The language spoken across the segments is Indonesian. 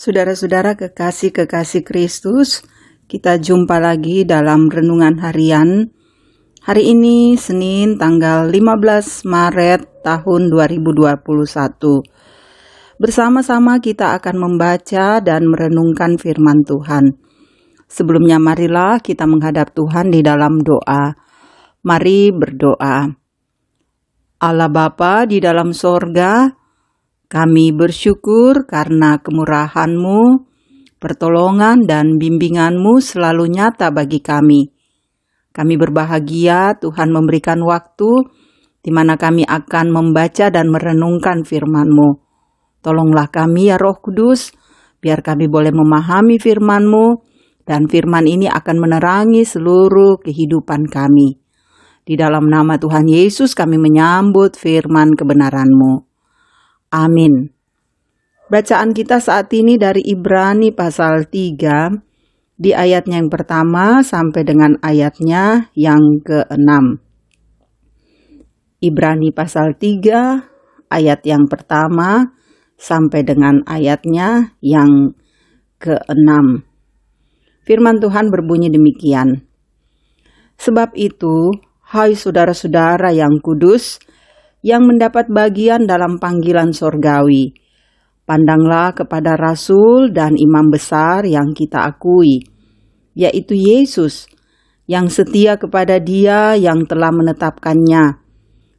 Saudara-saudara kekasih-kekasih Kristus, kita jumpa lagi dalam renungan harian. Hari ini Senin tanggal 15 Maret tahun 2021. Bersama-sama kita akan membaca dan merenungkan firman Tuhan. Sebelumnya marilah kita menghadap Tuhan di dalam doa. Mari berdoa. Allah Bapa di dalam sorga, kami bersyukur karena kemurahan-Mu, pertolongan dan bimbingan-Mu selalu nyata bagi kami. Kami berbahagia Tuhan memberikan waktu di mana kami akan membaca dan merenungkan firman-Mu. Tolonglah kami ya Roh Kudus, biar kami boleh memahami firman-Mu dan firman ini akan menerangi seluruh kehidupan kami. Di dalam nama Tuhan Yesus kami menyambut firman kebenaran-Mu. Amin. Bacaan kita saat ini dari Ibrani pasal 3 di ayatnya yang pertama sampai dengan ayatnya yang ke-6. Ibrani pasal 3 ayat yang pertama sampai dengan ayatnya yang ke-6. Firman Tuhan berbunyi demikian. Sebab itu, hai saudara-saudara yang kudus, yang mendapat bagian dalam panggilan sorgawi. Pandanglah kepada Rasul dan Imam besar yang kita akui, yaitu Yesus, yang setia kepada Dia yang telah menetapkannya,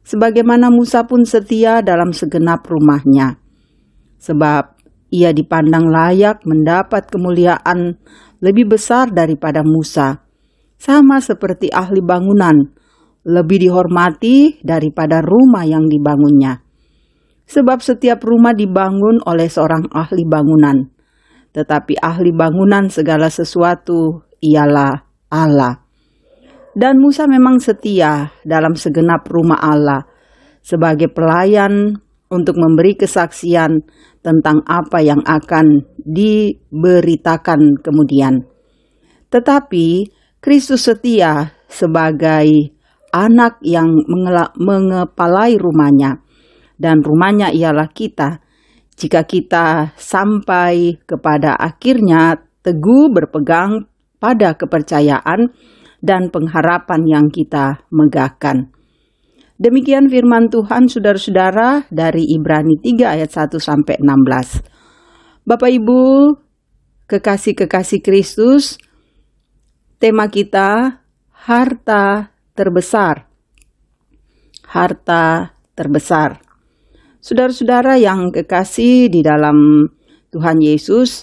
sebagaimana Musa pun setia dalam segenap rumahnya. Sebab ia dipandang layak mendapat kemuliaan lebih besar daripada Musa, sama seperti ahli bangunan lebih dihormati daripada rumah yang dibangunnya. Sebab setiap rumah dibangun oleh seorang ahli bangunan, tetapi ahli bangunan segala sesuatu ialah Allah. Dan Musa memang setia dalam segenap rumah Allah sebagai pelayan untuk memberi kesaksian tentang apa yang akan diberitakan kemudian. Tetapi Kristus setia sebagai anak yang mengepalai rumahnya, dan rumahnya ialah kita. Jika kita sampai kepada akhirnya teguh berpegang pada kepercayaan dan pengharapan yang kita megahkan. Demikian firman Tuhan saudara-saudara dari Ibrani 3 ayat 1 sampai 16. Bapak Ibu, kekasih-kekasih Kristus, tema kita harta terbesar. Harta terbesar. Saudara-saudara yang kekasih di dalam Tuhan Yesus,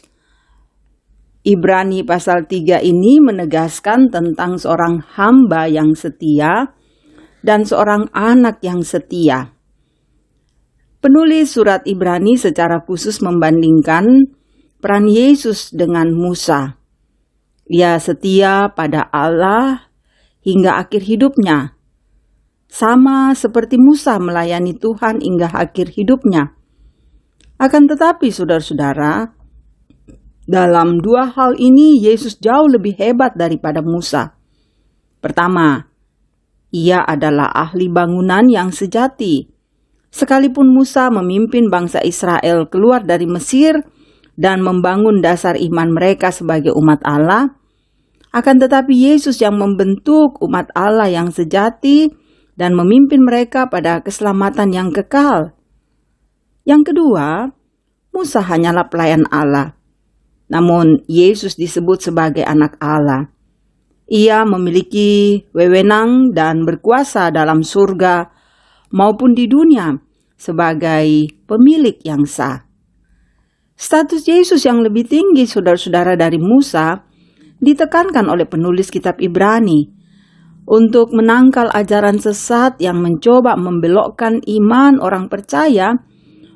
Ibrani pasal 3 ini menegaskan tentang seorang hamba yang setia dan seorang anak yang setia. Penulis surat Ibrani secara khusus membandingkan peran Yesus dengan Musa. Ia setia pada Allah hingga akhir hidupnya. Sama seperti Musa melayani Tuhan hingga akhir hidupnya. Akan tetapi saudara-saudara, dalam dua hal ini Yesus jauh lebih hebat daripada Musa. Pertama, ia adalah ahli bangunan yang sejati. Sekalipun Musa memimpin bangsa Israel keluar dari Mesir dan membangun dasar iman mereka sebagai umat Allah, akan tetapi Yesus yang membentuk umat Allah yang sejati dan memimpin mereka pada keselamatan yang kekal. Yang kedua, Musa hanyalah pelayan Allah. Namun Yesus disebut sebagai anak Allah. Ia memiliki wewenang dan berkuasa dalam surga maupun di dunia sebagai pemilik yang sah. Status Yesus yang lebih tinggi saudara-saudara dari Musa ditekankan oleh penulis kitab Ibrani untuk menangkal ajaran sesat yang mencoba membelokkan iman orang percaya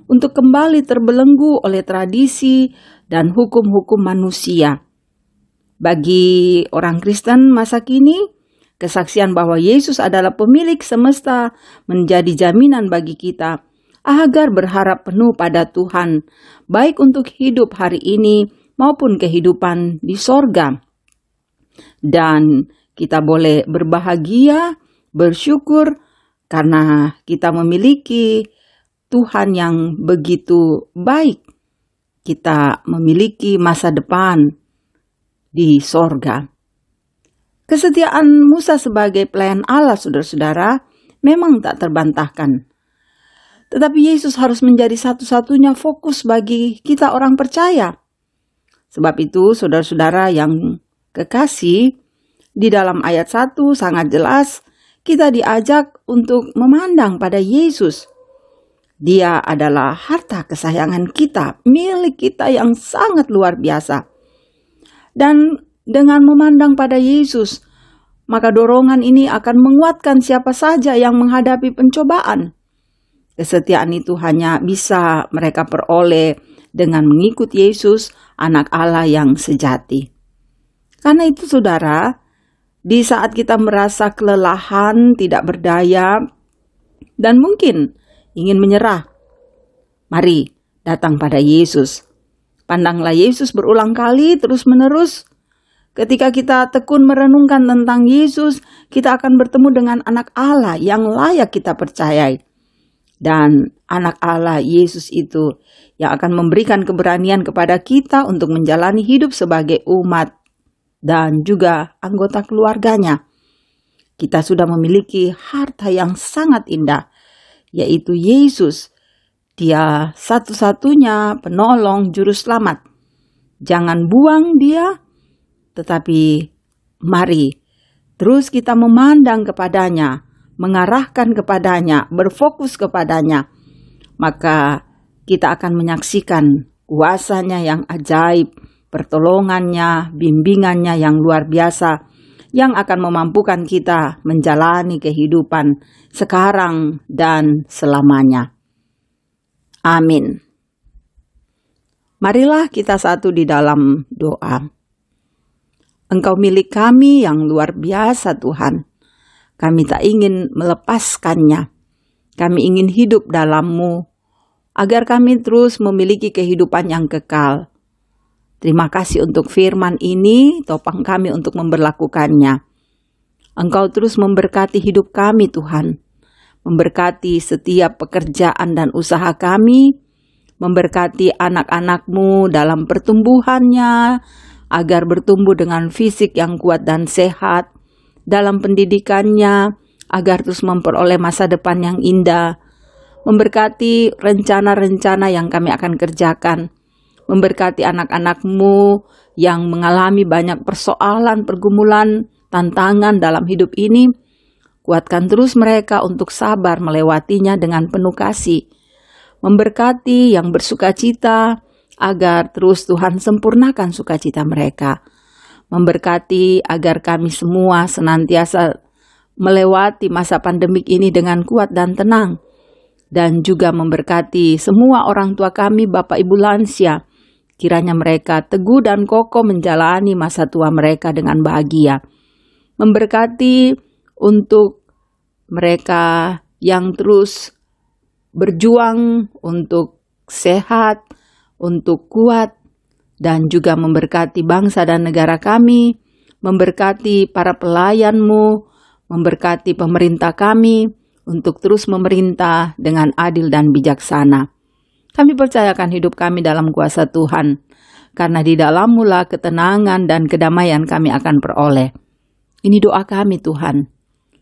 untuk kembali terbelenggu oleh tradisi dan hukum-hukum manusia. Bagi orang Kristen masa kini, kesaksian bahwa Yesus adalah pemilik semesta menjadi jaminan bagi kita agar berharap penuh pada Tuhan, baik untuk hidup hari ini maupun kehidupan di sorga dan kita boleh berbahagia, bersyukur karena kita memiliki Tuhan yang begitu baik. Kita memiliki masa depan di sorga. Kesetiaan Musa sebagai pelayan Allah, saudara-saudara, memang tak terbantahkan. Tetapi Yesus harus menjadi satu-satunya fokus bagi kita orang percaya. Sebab itu, saudara-saudara yang Kekasih, di dalam ayat 1 sangat jelas kita diajak untuk memandang pada Yesus. Dia adalah harta kesayangan kita, milik kita yang sangat luar biasa. Dan dengan memandang pada Yesus, maka dorongan ini akan menguatkan siapa saja yang menghadapi pencobaan. Kesetiaan itu hanya bisa mereka peroleh dengan mengikut Yesus, Anak Allah yang sejati. Karena itu saudara, di saat kita merasa kelelahan, tidak berdaya, dan mungkin ingin menyerah, mari datang pada Yesus. Pandanglah Yesus berulang kali terus-menerus. Ketika kita tekun merenungkan tentang Yesus, kita akan bertemu dengan anak Allah yang layak kita percayai. Dan anak Allah Yesus itu yang akan memberikan keberanian kepada kita untuk menjalani hidup sebagai umat dan juga anggota keluarganya. Kita sudah memiliki harta yang sangat indah, yaitu Yesus. Dia satu-satunya penolong juru selamat. Jangan buang dia, tetapi mari terus kita memandang kepadanya, mengarahkan kepadanya, berfokus kepadanya. Maka kita akan menyaksikan kuasanya yang ajaib pertolongannya, bimbingannya yang luar biasa yang akan memampukan kita menjalani kehidupan sekarang dan selamanya. Amin. Marilah kita satu di dalam doa. Engkau milik kami yang luar biasa, Tuhan. Kami tak ingin melepaskannya. Kami ingin hidup dalammu, agar kami terus memiliki kehidupan yang kekal Terima kasih untuk firman ini, topang kami untuk memberlakukannya. Engkau terus memberkati hidup kami Tuhan, memberkati setiap pekerjaan dan usaha kami, memberkati anak-anakmu dalam pertumbuhannya, agar bertumbuh dengan fisik yang kuat dan sehat, dalam pendidikannya, agar terus memperoleh masa depan yang indah, memberkati rencana-rencana yang kami akan kerjakan, memberkati anak-anakmu yang mengalami banyak persoalan, pergumulan, tantangan dalam hidup ini. Kuatkan terus mereka untuk sabar melewatinya dengan penuh kasih. Memberkati yang bersuka cita agar terus Tuhan sempurnakan sukacita mereka. Memberkati agar kami semua senantiasa melewati masa pandemik ini dengan kuat dan tenang dan juga memberkati semua orang tua kami, Bapak Ibu lansia, Kiranya mereka teguh dan kokoh menjalani masa tua mereka dengan bahagia. Memberkati untuk mereka yang terus berjuang untuk sehat, untuk kuat, dan juga memberkati bangsa dan negara kami, memberkati para pelayanmu, memberkati pemerintah kami untuk terus memerintah dengan adil dan bijaksana. Kami percayakan hidup kami dalam kuasa Tuhan, karena di dalammulah ketenangan dan kedamaian kami akan peroleh. Ini doa kami Tuhan.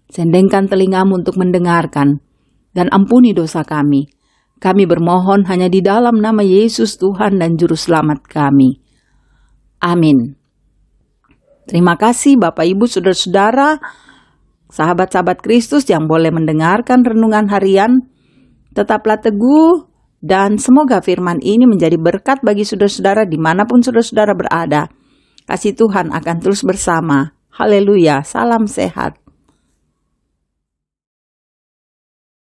Sendengkan telingamu untuk mendengarkan, dan ampuni dosa kami. Kami bermohon hanya di dalam nama Yesus Tuhan dan Juru Selamat kami. Amin. Terima kasih Bapak Ibu Saudara-saudara, sahabat-sahabat Kristus yang boleh mendengarkan renungan harian. Tetaplah teguh dan semoga firman ini menjadi berkat bagi saudara-saudara dimanapun saudara-saudara berada. Kasih Tuhan akan terus bersama. Haleluya, salam sehat.